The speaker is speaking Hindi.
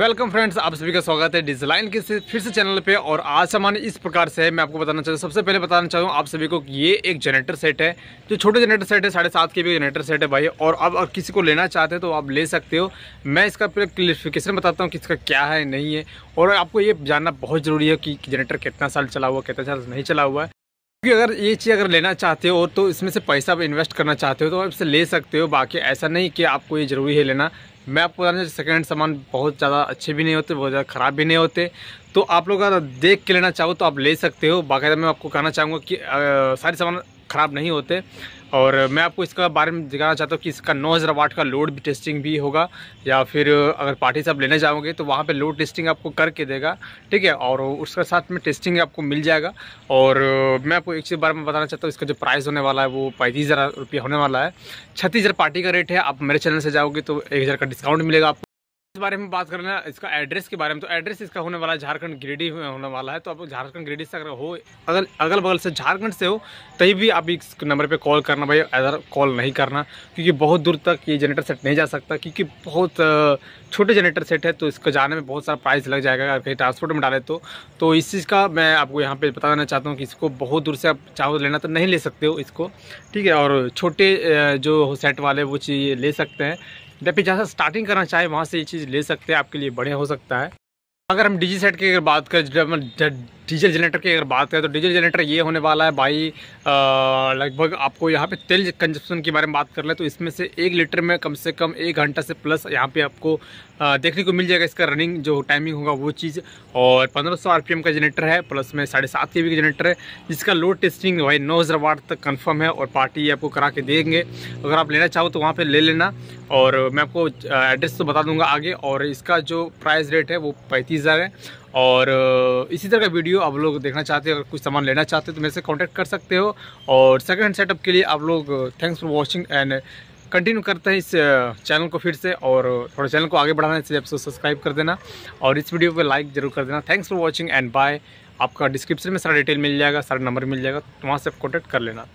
वेलकम फ्रेंड्स आप सभी का स्वागत है डिजलाइन के फिर से चैनल पे और आज सामान इस प्रकार से है मैं आपको बताना चाहूँ सबसे पहले बताना चाहूँ आप सभी को ये एक जनरेटर सेट है जो छोटे जनरेटर सेट है साढ़े सात के भी जनरेटर सेट है भाई और अब अगर किसी को लेना चाहते हो तो आप ले सकते हो मैं इसका पूरा क्लियरिफिकेशन बताता हूँ कि इसका क्या है नहीं है और आपको ये जानना बहुत ज़रूरी है कि जनरेटर कितना साल चला हुआ कितना साल नहीं चला हुआ है क्योंकि अगर ये चीज़ अगर लेना चाहते हो तो इसमें से पैसा आप इन्वेस्ट करना चाहते हो तो आप इसे ले सकते हो बाकी ऐसा नहीं कि आपको ये ज़रूरी है लेना मैं आपको बता दें सेकेंड हैंड सामान बहुत ज़्यादा अच्छे भी नहीं होते बहुत ज़्यादा ख़राब भी नहीं होते तो आप लोग अगर देख के लेना चाहो तो आप ले सकते हो बाकायदा मैं आपको कहना चाहूँगा कि आ, सारे सामान ख़राब नहीं होते और मैं आपको इसका बारे में दिखाना चाहता हूँ कि इसका नौ हज़ार वाट का लोड भी टेस्टिंग भी होगा या फिर अगर पार्टी से आप लेने जाओगे तो वहाँ पे लोड टेस्टिंग आपको करके देगा ठीक है और उसके साथ में टेस्टिंग आपको मिल जाएगा और मैं आपको एक चीज़ बारे में बताना चाहता हूँ इसका जो प्राइस होने वाला है वो पैंतीस हज़ार रुपया होने वाला है छत्तीस हज़ार पार्टी का रेट है आप मेरे चैनल से जाओगे तो एक हज़ार का डिस्काउंट मिलेगा आपको इस बारे में बात करना इसका एड्रेस के बारे में तो एड्रेस इसका होने वाला है झारखंड गिरिडीह में होने वाला है तो आप झारखंड गिरिडीह से अगर हो अगर अगल बगल से झारखंड से हो तभी भी आप इस नंबर पे कॉल करना भाई अदर कॉल नहीं करना क्योंकि बहुत दूर तक ये जनरेटर सेट नहीं जा सकता क्योंकि बहुत छोटे जनरेटर सेट है तो इसको जाने में बहुत सारा प्राइस लग जाएगा अगर कहीं ट्रांसपोर्ट में डाले तो तो इस चीज़ का मैं आपको यहाँ पर बता देना चाहता हूँ कि इसको बहुत दूर से आप चाहो तो लेना तो नहीं ले सकते हो इसको ठीक है और छोटे जो सेट वाले वो चीज़ ले सकते हैं जबकि जहाँ से स्टार्टिंग करना चाहे वहाँ से ये चीज़ ले सकते हैं आपके लिए बढ़िया हो सकता है अगर हम डिजी सेट की अगर बात करें जब डीजल जनरेटर की अगर बात करें तो डीजल जनरेटर ये होने वाला है भाई लगभग आपको यहाँ पे तेल कंजप्शन के बारे में बात कर लें तो इसमें से एक लीटर में कम से कम एक घंटा से प्लस यहाँ पे आपको आ, देखने को मिल जाएगा इसका रनिंग जो टाइमिंग होगा वो चीज़ और 1500 सौ का जनरेटर है प्लस में साढ़े सात के का जनरेटर है जिसका लोड टेस्टिंग भाई नौ हज़ार वाट तक कन्फर्म है और पार्टी आपको करा के देंगे अगर आप लेना चाहो तो वहाँ पर ले लेना और मैं आपको एड्रेस तो बता दूँगा आगे और इसका जो प्राइस रेट है वो पैंतीस है और इसी तरह का वीडियो वीडियो आप लोग देखना चाहते हो अगर कुछ सामान लेना चाहते हो तो मेरे से कॉन्टैक्ट कर सकते हो और सेकेंड हैंड सेटअप के लिए आप लोग thanks for watching and continue करते हैं इस चैनल uh, को फिर से और थोड़ा चैनल को आगे बढ़ाना इसलिए आपसे सब्सक्राइब कर देना और इस वीडियो को लाइक जरूर कर देना thanks for watching and bye आपका डिस्क्रिप्शन में सारा डिटेल मिल जाएगा सारा नंबर मिल जाएगा तो वहाँ से आप कॉन्टैक्ट कर लेना